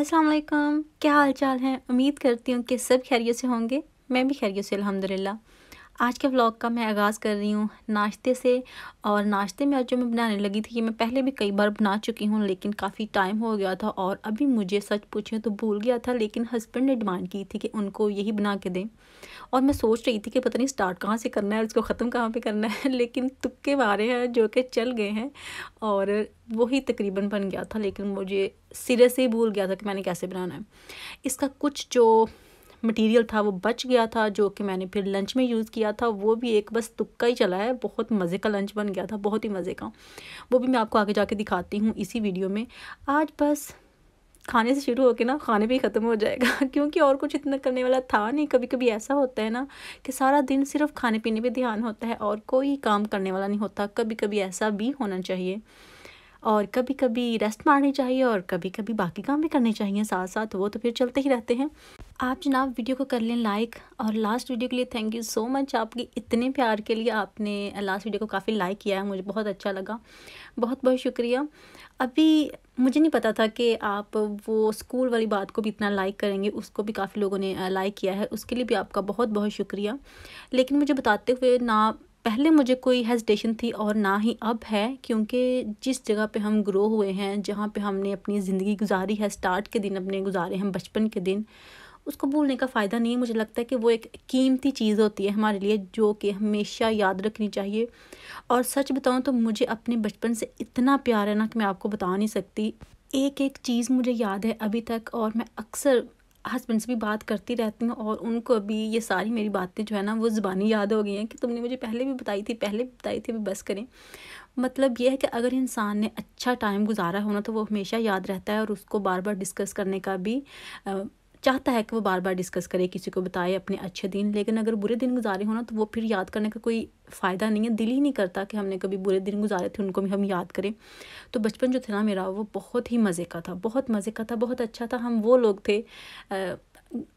अस्सलाम वालेकुम क्या हाल चाल है उम्मीद करती हूँ कि सब खैरियत से होंगे मैं भी खैरियत से अल्हम्दुलिल्लाह आज के व्लॉग का मैं आगाज़ कर रही हूँ नाश्ते से और नाश्ते में आज जो मैं बनाने लगी थी ये मैं पहले भी कई बार बना चुकी हूँ लेकिन काफ़ी टाइम हो गया था और अभी मुझे सच पूछें तो भूल गया था लेकिन हस्बैंड ने डिमांड की थी कि उनको यही बना के दें और मैं सोच रही थी कि पता नहीं स्टार्ट कहाँ से करना है और इसको ख़त्म कहाँ पे करना है लेकिन तुक्के मारे हैं जो कि चल गए हैं और वही तकरीबन बन गया था लेकिन मुझे सिरे से ही भूल गया था कि मैंने कैसे बनाना है इसका कुछ जो मटेरियल था वो बच गया था जो कि मैंने फिर लंच में यूज़ किया था वो भी एक बस तुक्का ही चला है बहुत मज़े का लंच बन गया था बहुत ही मज़े का वो भी मैं आपको आगे जाके दिखाती हूँ इसी वीडियो में आज बस खाने से शुरू होकर ना खाने भी ख़त्म हो जाएगा क्योंकि और कुछ इतना करने वाला था नहीं कभी कभी ऐसा होता है ना कि सारा दिन सिर्फ खाने पीने पे ध्यान होता है और कोई काम करने वाला नहीं होता कभी कभी ऐसा भी होना चाहिए और कभी कभी रेस्ट मारनी चाहिए और कभी कभी बाकी काम भी करने चाहिए साथ साथ वो तो फिर चलते ही रहते हैं आप जनाब वीडियो को कर लें लाइक और लास्ट वीडियो के लिए थैंक यू सो मच आपकी इतने प्यार के लिए आपने लास्ट वीडियो को काफ़ी लाइक किया है मुझे बहुत अच्छा लगा बहुत बहुत शुक्रिया अभी मुझे नहीं पता था कि आप वो स्कूल वाली बात को भी इतना लाइक करेंगे उसको भी काफ़ी लोगों ने लाइक किया है उसके लिए भी आपका बहुत बहुत शुक्रिया लेकिन मुझे बताते हुए ना पहले मुझे कोई हेजिटेशन थी और ना ही अब है क्योंकि जिस जगह पे हम ग्रो हुए हैं जहाँ पे हमने अपनी ज़िंदगी गुजारी है स्टार्ट के दिन अपने गुजारे हैं बचपन के दिन उसको भूलने का फ़ायदा नहीं है मुझे लगता है कि वो एक कीमती चीज़ होती है हमारे लिए जो कि हमेशा याद रखनी चाहिए और सच बताऊँ तो मुझे अपने बचपन से इतना प्यार है ना कि मैं आपको बता नहीं सकती एक एक चीज़ मुझे याद है अभी तक और मैं अक्सर हस्बैंड से भी बात करती रहती हूँ और उनको अभी ये सारी मेरी बातें जो है ना वो जबानी याद हो गई हैं कि तुमने मुझे पहले भी बताई थी पहले भी बताई थी अभी बस करें मतलब ये है कि अगर इंसान ने अच्छा टाइम गुजारा होना तो वो हमेशा याद रहता है और उसको बार बार डिस्कस करने का भी चाहता है कि वो बार बार डिस्कस करे किसी को बताए अपने अच्छे दिन लेकिन अगर बुरे दिन गुजारे हो ना तो वो फिर याद करने का कोई फ़ायदा नहीं है दिल ही नहीं करता कि हमने कभी बुरे दिन गुजारे थे उनको भी हम याद करें तो बचपन जो थे ना मेरा वो बहुत ही मज़े का था बहुत मज़े का था बहुत अच्छा था हम वो लोग थे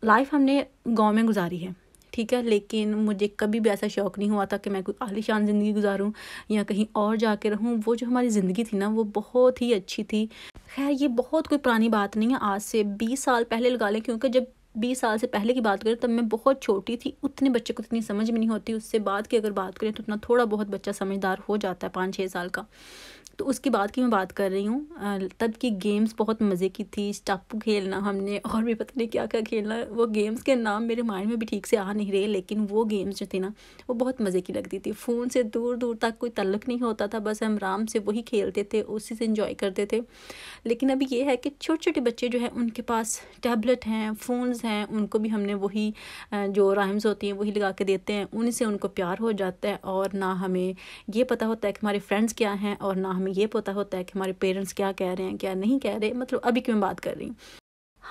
लाइफ हमने गाँव में गुजारी है ठीक है लेकिन मुझे कभी भी ऐसा शौक़ नहीं हुआ था कि मैं कोई आलिशान ज़िंदगी गुजारूँ या कहीं और जा कर रहूँ वो जो हमारी ज़िंदगी थी ना वो बहुत ही अच्छी थी खैर ये बहुत कोई पुरानी बात नहीं है आज से बीस साल पहले लगा लें क्योंकि जब बीस साल से पहले की बात करें तब मैं बहुत छोटी थी उतने बच्चे को इतनी समझ में नहीं होती उससे बाद की अगर बात करें तो उतना थोड़ा बहुत बच्चा समझदार हो जाता है पाँच छः साल का तो उसके बाद की मैं बात कर रही हूँ तब की गेम्स बहुत मज़े की थी स्टापू खेलना हमने और भी पता नहीं क्या क्या खेलना वो गेम्स के नाम मेरे माइंड में भी ठीक से आ नहीं रहे लेकिन वो गेम्स जो थी ना वो बहुत मज़े की लगती थी फ़ोन से दूर दूर तक कोई तल्लक नहीं होता था बस हम आराम से वही खेलते थे उसी से इंजॉय करते थे लेकिन अभी ये है कि छोटे छोटे बच्चे जो हैं उनके पास टैबलेट हैं फ़ोनस हैं उनको भी हमने वही जो राइम्स होती हैं वही लगा के देते हैं उनसे उनको प्यार हो जाता है और ना हमें ये पता होता है कि हमारे फ्रेंड्स क्या हैं और ना हमें ये पता होता है कि हमारे पेरेंट्स क्या कह रहे हैं क्या नहीं कह रहे मतलब अभी की बात कर रही हूँ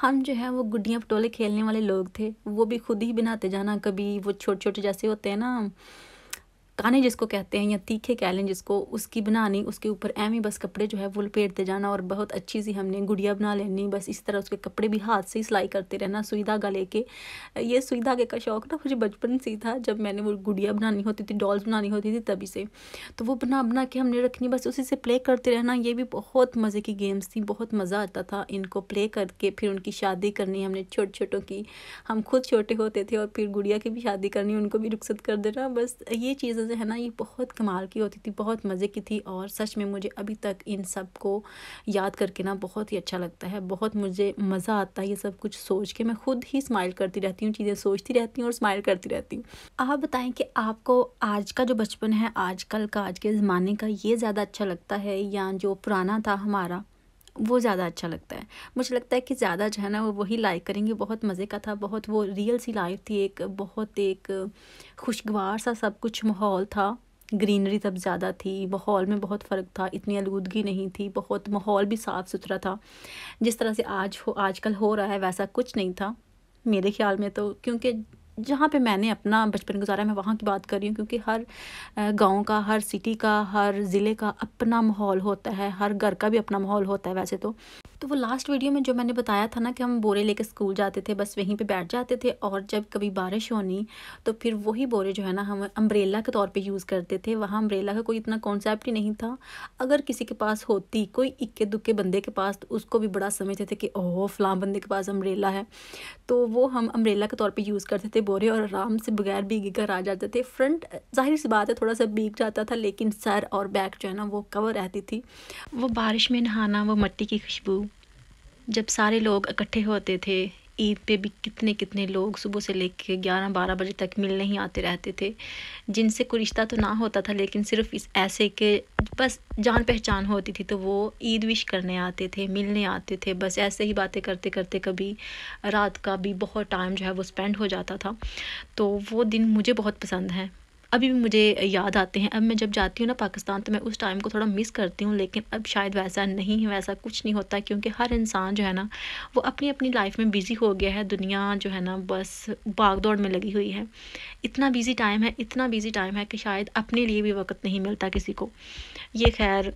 हम जो है वो गुड्डियाँ पटोले खेलने वाले लोग थे वो भी खुद ही बनाते जाना कभी वो छोटे छोटे जैसे होते हैं ना ताने जिसको कहते हैं या तीखे कह लें जिसको उसकी बनानी उसके ऊपर एम ही बस कपड़े जो है वो लपेटते जाना और बहुत अच्छी सी हमने गुड़िया बना लेनी बस इस तरह उसके कपड़े भी हाथ से ही सिलाई करते रहना सुई धागा लेके ये सुई धागे का शौक ना मुझे बचपन से था जब मैंने वो गुड़िया बनानी होती थी डॉल्स बनानी होती थी तभी से तो वो बना बना के हमने रखनी बस उसी से प्ले करते रहना ये भी बहुत मज़े की गेम्स थी बहुत मज़ा आता था इनको प्ले करके फिर उनकी शादी करनी हमने छोटे छोटों की हम खुद छोटे होते थे और फिर गुड़िया की भी शादी करनी उनको भी रुखसत कर देना बस ये चीज़ें चीज़ें है ना ये बहुत कमाल की होती थी बहुत मज़े की थी और सच में मुझे अभी तक इन सब को याद करके ना बहुत ही अच्छा लगता है बहुत मुझे मज़ा आता है ये सब कुछ सोच के मैं खुद ही स्माइल करती रहती हूँ चीज़ें सोचती रहती हूँ और स्माइल करती रहती हूँ आप बताएं कि आपको आज का जो बचपन है आजकल का आज के ज़माने का ये ज़्यादा अच्छा लगता है या जो पुराना था हमारा वो ज़्यादा अच्छा लगता है मुझे लगता है कि ज़्यादा जो है ना वो वही लाइक करेंगे बहुत मज़े का था बहुत वो रियल सी लाइफ थी एक बहुत एक खुशगवार सा सब कुछ माहौल था ग्रीनरी तब ज़्यादा थी माहौल में बहुत फ़र्क था इतनी आलूदगी नहीं थी बहुत माहौल भी साफ़ सुथरा था जिस तरह से आज हो आजकल हो रहा है वैसा कुछ नहीं था मेरे ख्याल में तो क्योंकि जहाँ पे मैंने अपना बचपन गुजारा मैं वहाँ की बात कर रही हूँ क्योंकि हर गांव का हर सिटी का हर ज़िले का अपना माहौल होता है हर घर का भी अपना माहौल होता है वैसे तो तो वो लास्ट वीडियो में जो मैंने बताया था ना कि हम बोरे लेकर स्कूल जाते थे बस वहीं पे बैठ जाते थे और जब कभी बारिश होनी तो फिर वही बोरे जो है ना हम अम्ब्रेला के तौर पे यूज़ करते थे वहाँ अम्ब्रेला का कोई इतना कॉन्सेप्ट ही नहीं था अगर किसी के पास होती कोई इक्के दुक्के बंदे के पास तो उसको भी बड़ा समझते थे कि ओह फलाम बंदे के पास अम्ब्रेला है तो वो हम अम्ब्रेला के तौर पर यूज़ करते थे बोरे और आराम से बगैर भीगे कर आ जाते थे फ्रंट जाहिर सी बात है थोड़ा सा भीग जाता था लेकिन सर और बैक जो है ना वो कवर रहती थी वो बारिश में नहाना वो मट्टी की खुशबू जब सारे लोग इकट्ठे होते थे ईद पे भी कितने कितने लोग सुबह से ले कर ग्यारह बारह बजे तक मिलने ही आते रहते थे जिनसे कोई रिश्ता तो ना होता था लेकिन सिर्फ इस ऐसे के बस जान पहचान होती थी तो वो ईद विश करने आते थे मिलने आते थे बस ऐसे ही बातें करते करते कभी रात का भी बहुत टाइम जो है वो स्पेंड हो जाता था तो वो दिन मुझे बहुत पसंद है अभी भी मुझे याद आते हैं अब मैं जब जाती हूँ ना पाकिस्तान तो मैं उस टाइम को थोड़ा मिस करती हूँ लेकिन अब शायद वैसा नहीं है वैसा कुछ नहीं होता क्योंकि हर इंसान जो है ना वो अपनी अपनी लाइफ में बिज़ी हो गया है दुनिया जो है ना बस भाग दौड़ में लगी हुई है इतना बिज़ी टाइम है इतना बिज़ी टाइम है कि शायद अपने लिए भी वक्त नहीं मिलता किसी को ये खैर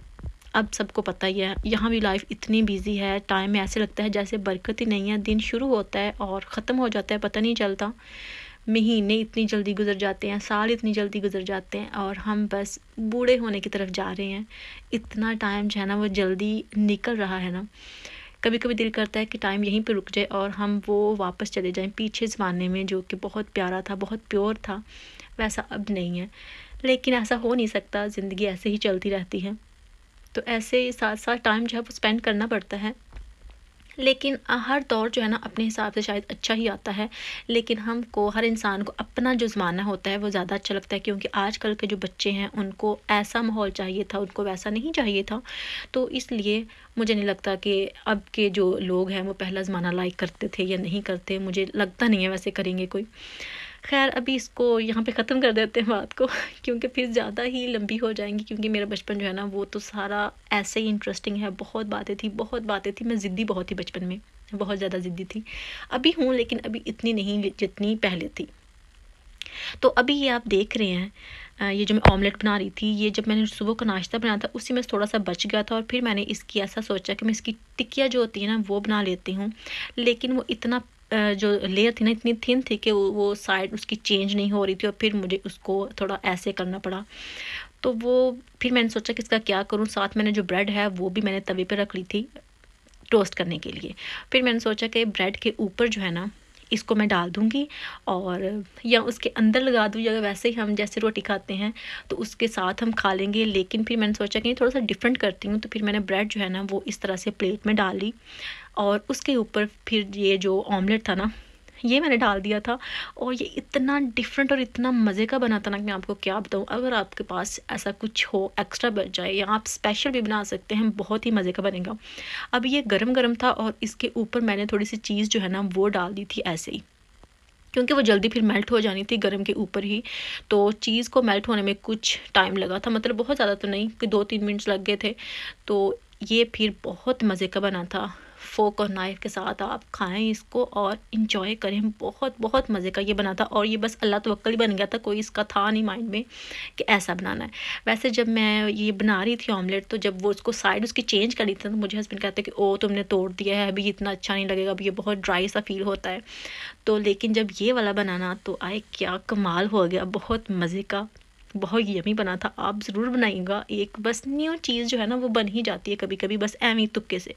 अब सबको पता ही है यहाँ भी लाइफ इतनी बिजी है टाइम में ऐसे लगता है जैसे बरकत ही नहीं है दिन शुरू होता है और ख़त्म हो जाता है पता नहीं चलता महीने इतनी जल्दी गुजर जाते हैं साल इतनी जल्दी गुजर जाते हैं और हम बस बूढ़े होने की तरफ जा रहे हैं इतना टाइम जो है ना वो जल्दी निकल रहा है ना कभी कभी दिल करता है कि टाइम यहीं पे रुक जाए और हम वो वापस चले जाएं पीछे ज़माने में जो कि बहुत प्यारा था बहुत प्योर था वैसा अब नहीं है लेकिन ऐसा हो नहीं सकता ज़िंदगी ऐसे ही चलती रहती है तो ऐसे साथ साथ टाइम जो है वो स्पेंड करना पड़ता है लेकिन हर दौर जो है ना अपने हिसाब से शायद अच्छा ही आता है लेकिन हमको हर इंसान को अपना जो ज़माना होता है वो ज़्यादा अच्छा लगता है क्योंकि आजकल के जो बच्चे हैं उनको ऐसा माहौल चाहिए था उनको वैसा नहीं चाहिए था तो इसलिए मुझे नहीं लगता कि अब के जो लोग हैं वो पहला ज़माना लाइक करते थे या नहीं करते मुझे लगता नहीं है वैसे करेंगे कोई खैर अभी इसको यहाँ पे ख़त्म कर देते हैं बात को क्योंकि फिर ज़्यादा ही लंबी हो जाएंगी क्योंकि मेरा बचपन जो है ना वो तो सारा ऐसे ही इंटरेस्टिंग है बहुत बातें थी बहुत बातें थी मैं ज़िद्दी बहुत थी बचपन में बहुत ज़्यादा ज़िद्दी थी अभी हूँ लेकिन अभी इतनी नहीं जितनी पहले थी तो अभी ये आप देख रहे हैं ये जो मैं ऑमलेट बना रही थी ये जब मैंने सुबह का नाश्ता बनाया था उसी में थोड़ा सा बच गया था और फिर मैंने इसकी ऐसा सोचा कि मैं इसकी टिक्किया जो होती है ना वो बना लेती हूँ लेकिन वो इतना जो लेयर थी ना इतनी थिन थी कि वो साइड उसकी चेंज नहीं हो रही थी और फिर मुझे उसको थोड़ा ऐसे करना पड़ा तो वो फिर मैंने सोचा कि इसका क्या करूँ साथ मैंने जो ब्रेड है वो भी मैंने तवे पर रख ली थी टोस्ट करने के लिए फिर मैंने सोचा कि ब्रेड के ऊपर जो है ना इसको मैं डाल दूँगी और या उसके अंदर लगा दूँ या वैसे ही हम जैसे रोटी खाते हैं तो उसके साथ हम खा लेंगे लेकिन फिर मैंने सोचा कि थोड़ा सा डिफरेंट करती हूँ तो फिर मैंने ब्रेड जो है ना वो इस तरह से प्लेट में डाली और उसके ऊपर फिर ये जो ऑमलेट था ना ये मैंने डाल दिया था और ये इतना डिफरेंट और इतना मज़े का बना था ना कि मैं आपको क्या बताऊँ अगर आपके पास ऐसा कुछ हो एक्स्ट्रा बच जाए या आप स्पेशल भी बना सकते हैं बहुत ही मज़े का बनेगा अब ये गर्म गर्म था और इसके ऊपर मैंने थोड़ी सी चीज़ जो है ना वो डाल दी थी ऐसे ही क्योंकि वो जल्दी फिर मेल्ट हो जानी थी गर्म के ऊपर ही तो चीज़ को मेल्ट होने में कुछ टाइम लगा था मतलब बहुत ज़्यादा तो नहीं कि दो तीन मिनट्स लग गए थे तो ये फिर बहुत मज़े का बना था फोक और नाइफ़ के साथ आप खाएं इसको और इन्जॉय करें बहुत बहुत मज़े का ये बना था और ये बस अल्लाह तवक्ल ही बन गया था कोई इसका था नहीं माइंड में कि ऐसा बनाना है वैसे जब मैं ये बना रही थी ऑमलेट तो जब वो उसको साइड उसकी चेंज कर रही थी तो मुझे हस्बैंड कहते कि ओ तुमने तोड़ दिया है अभी इतना अच्छा नहीं लगेगा अभी ये बहुत ड्राई सा फील होता है तो लेकिन जब ये वाला बनाना तो आए क्या कमाल हो गया बहुत मज़े का बहुत यमी बना था आप ज़रूर बनाइएगा एक बस न्यू चीज़ जो है ना वो बन ही जाती है कभी कभी बस एवं तुक्के से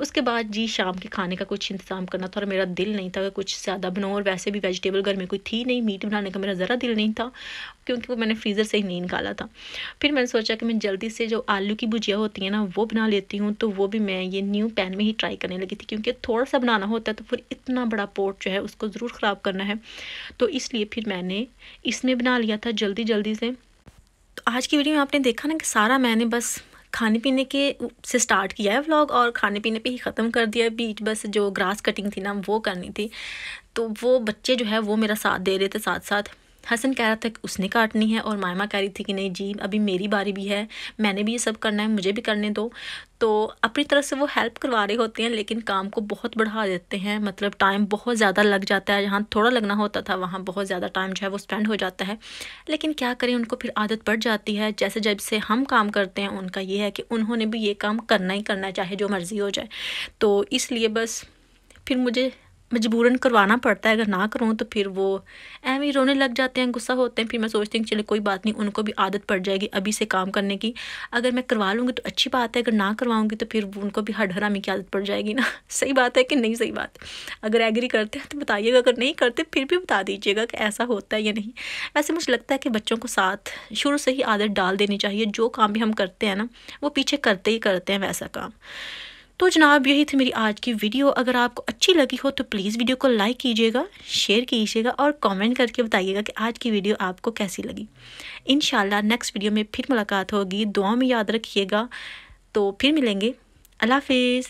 उसके बाद जी शाम के खाने का कुछ इंतज़ाम करना था और मेरा दिल नहीं था कुछ ज़्यादा बनाऊँ और वैसे भी वेजिटेबल घर में कोई थी नहीं मीट बनाने का मेरा ज़रा दिल नहीं था क्योंकि वो मैंने फ्रीज़र से ही नहीं निकाला था फिर मैंने सोचा कि मैं जल्दी से जो आलू की भुजिया होती है ना वो बना लेती हूँ तो वो भी मैं ये न्यू पैन में ही ट्राई करने लगी थी क्योंकि थोड़ा सा बनाना होता है तो फिर इतना बड़ा पोट जो है उसको ज़रूर ख़राब करना है तो इसलिए फिर मैंने इसमें बना लिया था जल्दी जल्दी से तो आज की वीडियो में आपने देखा ना कि सारा मैंने बस खाने पीने के से स्टार्ट किया है व्लॉग और खाने पीने पे ही ख़त्म कर दिया बीच बस जो ग्रास कटिंग थी ना वो करनी थी तो वो बच्चे जो है वो मेरा साथ दे रहे थे साथ साथ हसन कह रहा था कि उसने काटनी है और मायमा कह रही थी कि नहीं जी अभी मेरी बारी भी है मैंने भी ये सब करना है मुझे भी करने दो तो अपनी तरफ से वो हेल्प करवा रहे होते हैं लेकिन काम को बहुत बढ़ा देते हैं मतलब टाइम बहुत ज़्यादा लग जाता है जहाँ थोड़ा लगना होता था वहाँ बहुत ज़्यादा टाइम जो है वो स्पेंड हो जाता है लेकिन क्या करें उनको फिर आदत पड़ जाती है जैसे जब से हम काम करते हैं उनका ये है कि उन्होंने भी ये काम करना ही करना चाहे जो मर्ज़ी हो जाए तो इसलिए बस फिर मुझे मजबूरन करवाना पड़ता है अगर ना करूँ तो फिर वो एवं रोने लग जाते हैं गुस्सा होते हैं फिर मैं सोचती हूँ चलो कोई बात नहीं उनको भी आदत पड़ जाएगी अभी से काम करने की अगर मैं करवा लूँगी तो अच्छी बात है अगर ना करवाऊँगी तो फिर उनको भी हर हरामी की आदत पड़ जाएगी ना सही बात है कि नहीं सही बात अगर एग्री करते हैं तो बताइएगा अगर नहीं करते फिर भी बता दीजिएगा कि ऐसा होता है या नहीं वैसे मुझे लगता है कि बच्चों को साथ शुरू से ही आदत डाल देनी चाहिए जो काम भी हम करते हैं ना वो पीछे करते ही करते हैं वैसा काम तो जनाब यही थी मेरी आज की वीडियो अगर आपको अच्छी लगी हो तो प्लीज़ वीडियो को लाइक कीजिएगा शेयर कीजिएगा और कमेंट करके बताइएगा कि आज की वीडियो आपको कैसी लगी इन नेक्स्ट वीडियो में फिर मुलाकात होगी दुआ में याद रखिएगा तो फिर मिलेंगे अल्लाह हाफिज़